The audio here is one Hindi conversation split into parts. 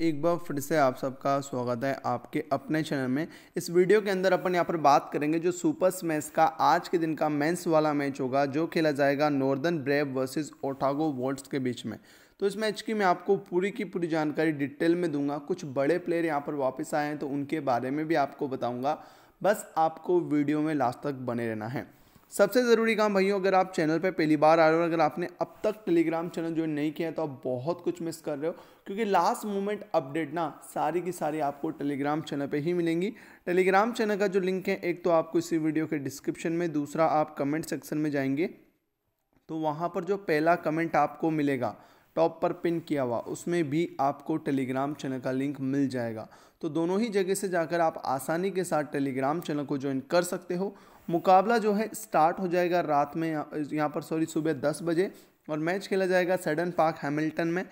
एक बार फिर से आप सबका स्वागत है आपके अपने चैनल में इस वीडियो के अंदर अपन यहाँ पर बात करेंगे जो सुपर स्मैश का आज के दिन का मेंस वाला मैच होगा जो खेला जाएगा Northern Brave versus Otago Volts के बीच में तो इस मैच की मैं आपको पूरी की पूरी जानकारी डिटेल में दूंगा कुछ बड़े प्लेयर यहाँ पर वापस आए हैं तो उनके बारे में भी आपको बताऊँगा बस आपको वीडियो में लास्ट तक बने रहना है सबसे ज़रूरी काम भाइयों अगर आप चैनल पर पहली बार आ रहे हो अगर आपने अब तक टेलीग्राम चैनल ज्वाइन नहीं किया है तो आप बहुत कुछ मिस कर रहे हो क्योंकि लास्ट मोमेंट अपडेट ना सारी की सारी आपको टेलीग्राम चैनल पे ही मिलेंगी टेलीग्राम चैनल का जो लिंक है एक तो आपको इसी वीडियो के डिस्क्रिप्शन में दूसरा आप कमेंट सेक्शन में जाएंगे तो वहाँ पर जो पहला कमेंट आपको मिलेगा टॉप पर पिन किया हुआ उसमें भी आपको टेलीग्राम चैनल का लिंक मिल जाएगा तो दोनों ही जगह से जाकर आप आसानी के साथ टेलीग्राम चैनल को ज्वाइन कर सकते हो मुकाबला जो है स्टार्ट हो जाएगा रात में यहाँ पर सॉरी सुबह दस बजे और मैच खेला जाएगा सडन पार्क हैमिल्टन में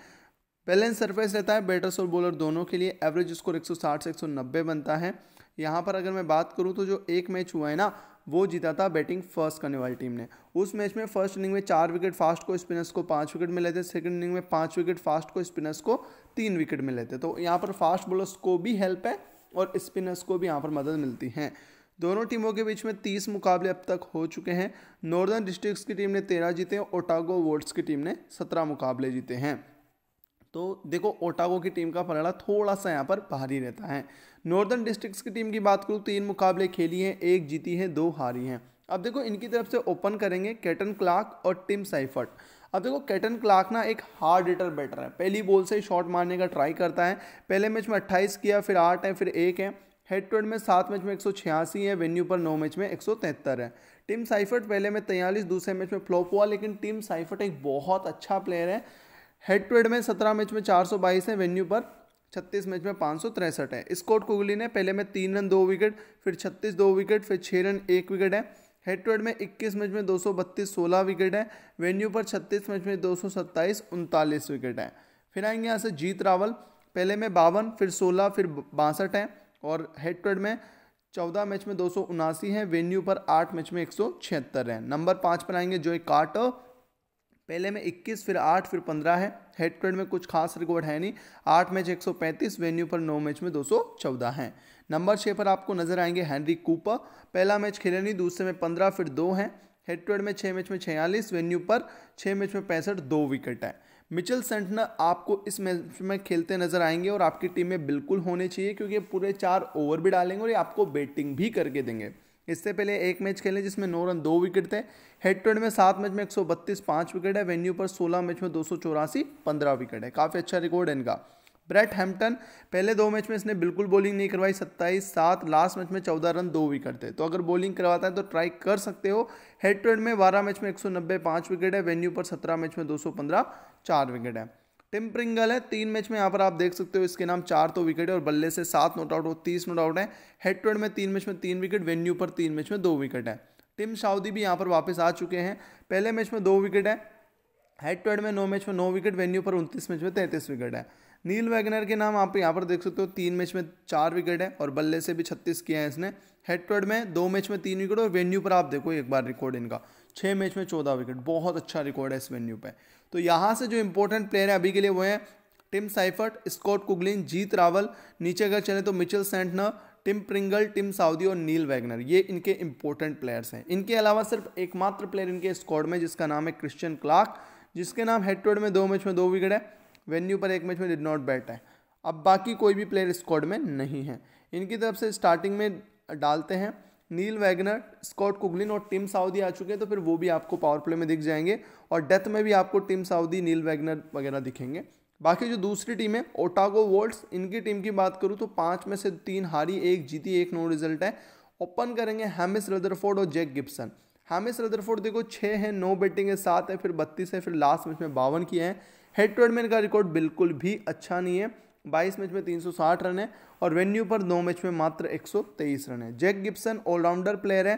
बैलेंस सरफेस रहता है बैटर्स और बॉलर दोनों के लिए एवरेज स्कोर 160 से 190 बनता है यहाँ पर अगर मैं बात करूँ तो जो एक मैच हुआ है ना वो जीता था बैटिंग फर्स्ट करने वाली टीम ने उस मैच में फर्स्ट इनिंग में चार विकेट फास्ट को स्पिनर्स को पाँच विकेट मिले थे सेकंड इनिंग में पाँच विकेट फास्ट को स्पिनर्स को तीन विकेट मिले थे तो यहाँ पर फास्ट बॉलर्स को भी हेल्प है और स्पिनर्स को भी यहाँ पर मदद मिलती है दोनों टीमों के बीच में तीस मुकाबले अब तक हो चुके हैं नॉर्दर्न डिस्ट्रिक्स की टीम ने तेरह जीते हैं ओटागो वोल्ट्स की टीम ने सत्रह मुकाबले जीते हैं तो देखो ओटागो की टीम का पलड़ा थोड़ा सा यहाँ पर भारी रहता है नॉर्दर्न डिस्ट्रिक्स की टीम की बात करूँ तीन मुकाबले खेली हैं एक जीती है दो हारी हैं अब देखो इनकी तरफ से ओपन करेंगे कैटन क्लार्क और टिम साइफर्ट अब देखो कैटन क्लार्क ना एक हार्ड हिटर बैटर है पहली बॉल से शॉट मारने का ट्राई करता है पहले मैच में अट्ठाईस किया फिर आठ है फिर एक है हेड टू हेड में सात मैच में एक है वेन्यू पर नौ मैच में एक है टीम साइफर्ट पहले में तैयलीस दूसरे मैच में फ्लॉप हुआ लेकिन टीम साइफर्ट एक बहुत अच्छा प्लेयर है हेड टू हेड में सत्रह मैच में चार सौ बाईस है वेन्यू पर छत्तीस मैच में पाँच सौ तिरसठ है स्कॉट कोहली ने पहले में तीन रन दो विकेट फिर छत्तीस दो विकेट फिर छः रन एक विकेट है हेड टू हेड में 21 मैच में दो सौ बत्तीस सोलह विकेट है वेन्यू पर 36 मैच में दो सौ सत्ताईस उनतालीस विकेट है फिर आएंगे यहाँ से जीत रावल पहले में बावन फिर सोलह फिर बासठ है और हेड टू हेड में चौदह मैच में दो सौ उनासी है वेन्यू पर आठ मैच में एक सौ छिहत्तर है नंबर पाँच पर आएंगे जोए कार्टर पहले में 21 फिर 8 फिर 15 है हेड टू हेड में कुछ खास रिकॉर्ड है नहीं आठ मैच 135 वेन्यू पर नौ मैच में 214 हैं नंबर छः पर आपको नजर आएंगे हैंनरी कूपर पहला मैच खेले नहीं दूसरे में 15 फिर दो हैं हेड टू हेड में छः मैच में छियालीस वेन्यू पर छः मैच में पैंसठ दो विकेट है मिचेल सेंटनर आपको इस मैच में खेलते नजर आएंगे और आपकी टीम में बिल्कुल होने चाहिए क्योंकि पूरे चार ओवर भी डालेंगे और ये आपको बैटिंग भी करके देंगे इससे पहले एक मैच खेले जिसमें नौ रन दो विकेट थे हेड टू हेड में सात मैच में एक सौ बत्तीस पाँच विकेट है वेन्यू पर सोलह मैच में दो सौ चौरासी पंद्रह विकेट है काफ़ी अच्छा रिकॉर्ड है इनका ब्रेट हैम्पटन पहले दो मैच में इसने बिल्कुल बॉलिंग नहीं करवाई सत्ताईस सात लास्ट मैच में चौदह रन दो विकेट थे तो अगर बॉलिंग करवाता है तो ट्राई कर सकते हो हेड टू हेड में बारह मैच में एक सौ नब्बे पाँच विकेट है वेन्यू पर सत्रह मैच में दो सौ पंद्रह चार विकेट है टिम प्रिंगल है तीन मैच में यहाँ पर आप देख सकते हो इसके नाम चार तो विकेट है और बल्ले से सात नोट आउट और तीस नोट आउट है हेड टू हेड में तीन मैच में तीन विकेट वेन्यू पर तीन मैच में दो विकेट है टिम साउदी भी यहाँ पर वापस आ चुके हैं पहले मैच में दो विकेट है हेड टू हेड में नौ मैच में नौ विकेट वेन्यू पर उनतीस मैच में तैंतीस विकेट है नील वैगनर के नाम आप यहाँ पर देख सकते हो तीन मैच में चार विकेट है और बल्ले से भी छत्तीस किए हैं इसने हेटवर्ड में दो मैच में तीन विकेट और वेन्यू पर आप देखो एक बार रिकॉर्ड इनका छः मैच में चौदह विकेट बहुत अच्छा रिकॉर्ड है इस वेन्यू पर तो यहाँ से जो इंपॉर्टेंट प्लेयर है अभी के लिए वो हैं Tim Seifert Scott Kuggeleijn Jeet Raval नीचे अगर चले तो Mitchell Santner Tim Pringle Tim Southee और नील वैगनर ये इनके इंपॉर्टेंट प्लेयर्स हैं इनके अलावा सिर्फ एकमात्र प्लेयर इनके स्क्वाड में जिसका नाम है क्रिश्चियन क्लार्क जिसके नाम हेड टू हेड में दो मैच में दो विकेट है वेन्यू पर एक मैच में डिड नॉट बैट है अब बाकी कोई भी प्लेयर स्क्वाड में नहीं है इनकी तरफ से स्टार्टिंग में डालते हैं नील वैगनर स्कॉट कुगलिन और टीम साउदी आ चुके हैं तो फिर वो भी आपको पावर प्ले में दिख जाएंगे और डेथ में भी आपको टीम साउदी नील वैगनर वगैरह दिखेंगे बाकी जो दूसरी टीम है ओटागो वोल्ट्स इनकी टीम की बात करूँ तो पाँच में से तीन हारी एक जीती एक नो रिजल्ट है ओपन करेंगे हैमिस रदरफोर्ड और जैक गिप्सन हैमिस रदरफोर्ड देखो छः हैं नौ बैटिंग है सात है फिर बत्तीस है फिर लास्ट मैच में बावन किए हैं हेड टू हेड में इनका रिकॉर्ड बिल्कुल भी अच्छा नहीं है बाईस मैच में तीन सौ साठ रन है और वेन्यू पर दो मैच में मात्र एक सौ तेईस रन है जैक गिब्सन ऑलराउंडर प्लेयर है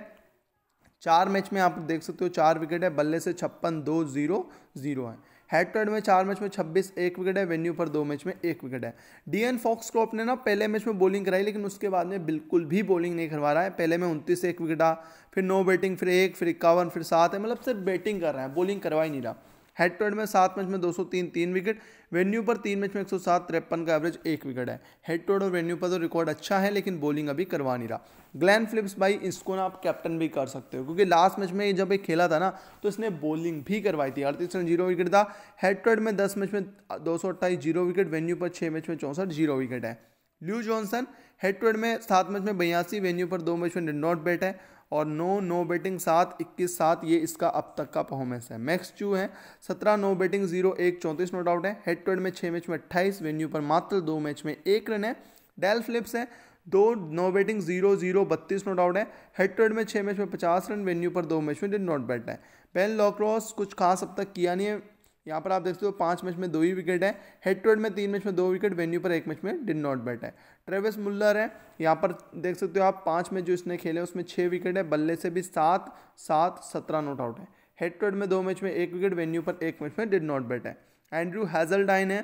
चार मैच में आप देख सकते हो चार विकेट है बल्ले से छप्पन दो जीरो जीरो है हेड टू हेड में चार मैच में छब्बीस एक विकेट है वेन्यू पर दो मैच में एक विकेट है डीएन को ने ना पहले मैच में बॉलिंग कराई लेकिन उसके बाद में बिल्कुल भी बॉलिंग नहीं करवा रहा है पहले में उनतीस एक विकेट आ फिर नौ बैटिंग फिर एक फिर इक्यावन फिर सात है मतलब सिर्फ बैटिंग कर रहा है बॉलिंग करवा ही नहीं रहा हेड टू हेड में सात मैच में 203 तीन तीन विकेट वेन्यू पर तीन मैच में एक सौ सात तिरपन का एवरेज एक विकेट है हेड टू हेड और वेन्यू पर तो रिकॉर्ड अच्छा है लेकिन बॉलिंग अभी करवा नहीं रहा ग्लैन फिलिप्स भाई इसको ना आप कैप्टन भी कर सकते हो क्योंकि लास्ट मैच में जब ये खेला था ना तो इसने बॉलिंग भी करवाई थी अड़तीस रन जीरो विकेट था हेड टू हेड में दस मैच में दो जीरो विकेट वेन्यू पर छः मैच में चौंसठ जीरो विकेट है Lew Johnson head to head में सात मैच में बयासी वेन्यू पर दो मैच में नॉट बैट है और नो नो बेटिंग सात इक्कीस सात ये इसका अब तक का परफॉर्मेंस है मैक्स चू है सत्रह नो बैटिंग जीरो एक चौंतीस नोट आउट है हेड टू हेड में छः मैच में अट्ठाईस वेन्यू पर मात्र दो मैच में एक रन है डेल फ्लिप्स है दो नो बैटिंग जीरो जीरो बत्तीस नोट आउट है हेड टू हेड में छः मैच में पचास रन वेन्यू पर दो मैच में डिड नॉट बैट है बेन लॉक्रॉस कुछ खास अब तक किया नहीं है यहाँ पर आप देखते हो पांच मैच में दो ही विकेट है हेड टू हेड में तीन मैच में दो विकेट वेन्यू पर एक मैच में डिन नॉट बैट है ट्रेविस मुल्लर है यहाँ पर देख सकते हो आप पांच मैच जो इसने खेले उसमें छः विकेट है बल्ले से भी सात सात सत्रह नॉट आउट है हेड टू हेड में दो मैच में एक विकेट वेन्यू पर एक मैच में डिन नॉट बैट है एंड्रू हैजलडाइन है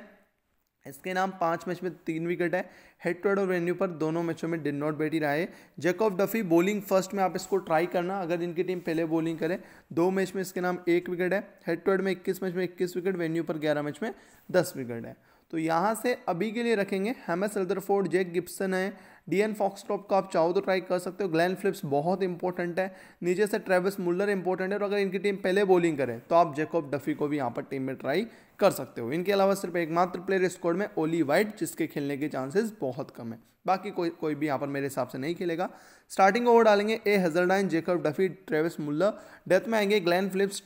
इसके नाम पांच मैच में तीन विकेट है हेड टू हेड और वेन्यू पर दोनों मैचों में डिड नॉट बैटी रहा है ऑफ डफी बॉलिंग फर्स्ट में आप इसको ट्राई करना अगर इनकी टीम पहले बॉलिंग करे दो मैच में इसके नाम एक विकेट है हेड टू हेड में इक्कीस मैच में इक्कीस विकेट वेन्यू पर ग्यारह मैच में दस विकेट है तो यहाँ से अभी के लिए रखेंगे हेमस रदरफोर्ड जैक गिप्सन है डी एन फॉक्सक्रॉप को आप चाहो तो ट्राई कर सकते हो ग्लैन फिलिप्स बहुत इंपॉर्टेंट है नीचे से ट्रेविस मुल्लर इंपॉर्टेंट है और अगर इनकी टीम पहले बॉलिंग करे तो आप जेकॉब डफी को भी यहाँ पर टीम में ट्राई कर सकते हो इनके अलावा सिर्फ एकमात्र प्लेयर स्कोर में ओली वाइट जिसके खेलने के चांसेस बहुत कम है बाकी कोई कोई भी यहाँ पर मेरे हिसाब से नहीं खेलेगा स्टार्टिंग ओवर डालेंगे A Hazeldine Jacob Duffy Travis Muller death में आएंगे ग्लैन फिलिप्स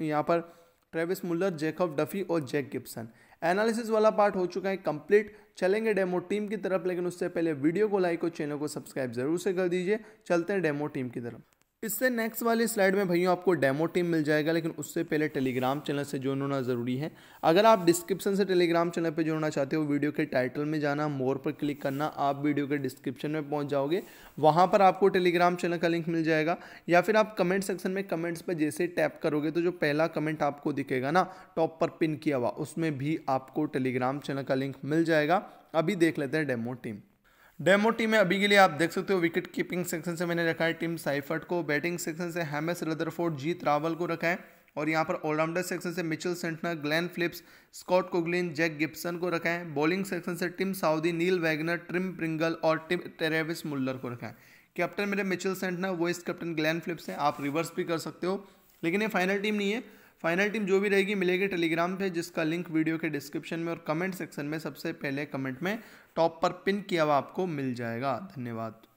यहाँ पर ट्रेविस मुल्लर जेकब डफी और जैक गिप्सन एनालिसिस वाला पार्ट हो चुका है कंप्लीट चलेंगे डेमो टीम की तरफ लेकिन उससे पहले वीडियो को लाइक और चैनल को सब्सक्राइब जरूर से कर दीजिए चलते हैं डेमो टीम की तरफ इससे नेक्स्ट वाली स्लाइड में भैया आपको डेमो टीम मिल जाएगा लेकिन उससे पहले टेलीग्राम चैनल से जुड़ होना ज़रूरी है अगर आप डिस्क्रिप्शन से टेलीग्राम चैनल पर ज्वाइन होना चाहते हो वीडियो के टाइटल में जाना मोर पर क्लिक करना आप वीडियो के डिस्क्रिप्शन में पहुंच जाओगे वहां पर आपको टेलीग्राम चैनल का लिंक मिल जाएगा या फिर आप कमेंट सेक्शन में कमेंट्स पर जैसे टैप करोगे तो जो पहला कमेंट आपको दिखेगा ना टॉप पर पिन किया हुआ उसमें भी आपको टेलीग्राम चैनल का लिंक मिल जाएगा अभी देख लेते हैं डेमो टीम डेमो टीम में अभी के लिए आप देख सकते हो विकेट कीपिंग सेक्शन से मैंने रखा है टीम साइफर्ट को बैटिंग सेक्शन से हैमस रदरफोर्ड जीत रावल को रखा है और यहाँ पर ऑलराउंडर सेक्शन से Mitchell Santner Glenn Phillips Scott Kuggeleijn Jack Gibson को रखा है बॉलिंग सेक्शन से Tim Southee Neil Wagner Tim Pringle और टिम टेरेविस मुल्लर को रखा है कैप्टन मेरे Mitchell Santner vice captain Glenn Phillips हैं आप रिवर्स भी कर सकते हो लेकिन ये फाइनल टीम नहीं है फाइनल टीम जो भी रहेगी मिलेगी टेलीग्राम पे जिसका लिंक वीडियो के डिस्क्रिप्शन में और कमेंट सेक्शन में सबसे पहले कमेंट में टॉप पर पिन किया हुआ आपको मिल जाएगा धन्यवाद